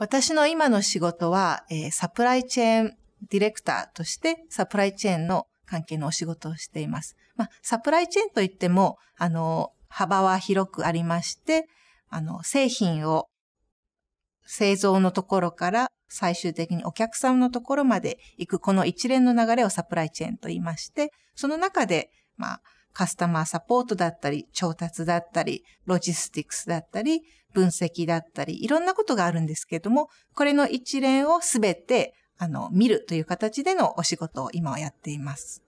私の今の仕事は、えー、サプライチェーンディレクターとしてサプライチェーンの関係のお仕事をしています。まあ、サプライチェーンといっても、あの、幅は広くありまして、あの、製品を製造のところから最終的にお客さんのところまで行くこの一連の流れをサプライチェーンと言いまして、その中で、まあ、カスタマーサポートだったり、調達だったり、ロジスティクスだったり、分析だったり、いろんなことがあるんですけれども、これの一連をすべて、あの、見るという形でのお仕事を今はやっています。